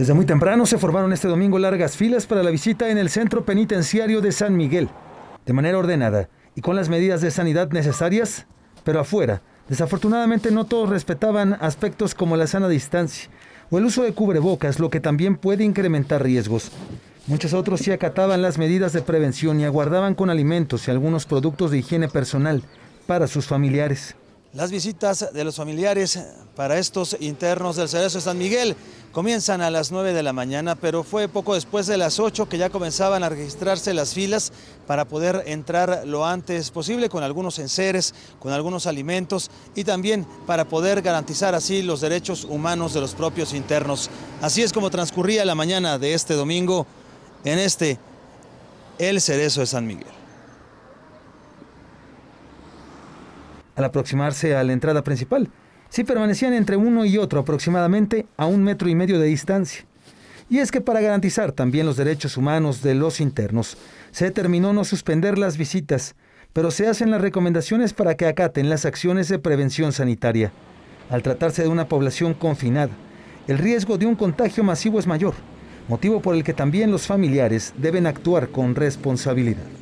Desde muy temprano se formaron este domingo largas filas para la visita en el centro penitenciario de San Miguel. De manera ordenada y con las medidas de sanidad necesarias, pero afuera, desafortunadamente no todos respetaban aspectos como la sana distancia o el uso de cubrebocas, lo que también puede incrementar riesgos. Muchos otros sí acataban las medidas de prevención y aguardaban con alimentos y algunos productos de higiene personal para sus familiares. Las visitas de los familiares para estos internos del Cerezo de San Miguel comienzan a las 9 de la mañana, pero fue poco después de las 8 que ya comenzaban a registrarse las filas para poder entrar lo antes posible con algunos enseres, con algunos alimentos y también para poder garantizar así los derechos humanos de los propios internos. Así es como transcurría la mañana de este domingo en este El Cerezo de San Miguel. al aproximarse a la entrada principal. Sí permanecían entre uno y otro aproximadamente a un metro y medio de distancia. Y es que para garantizar también los derechos humanos de los internos, se determinó no suspender las visitas, pero se hacen las recomendaciones para que acaten las acciones de prevención sanitaria. Al tratarse de una población confinada, el riesgo de un contagio masivo es mayor, motivo por el que también los familiares deben actuar con responsabilidad.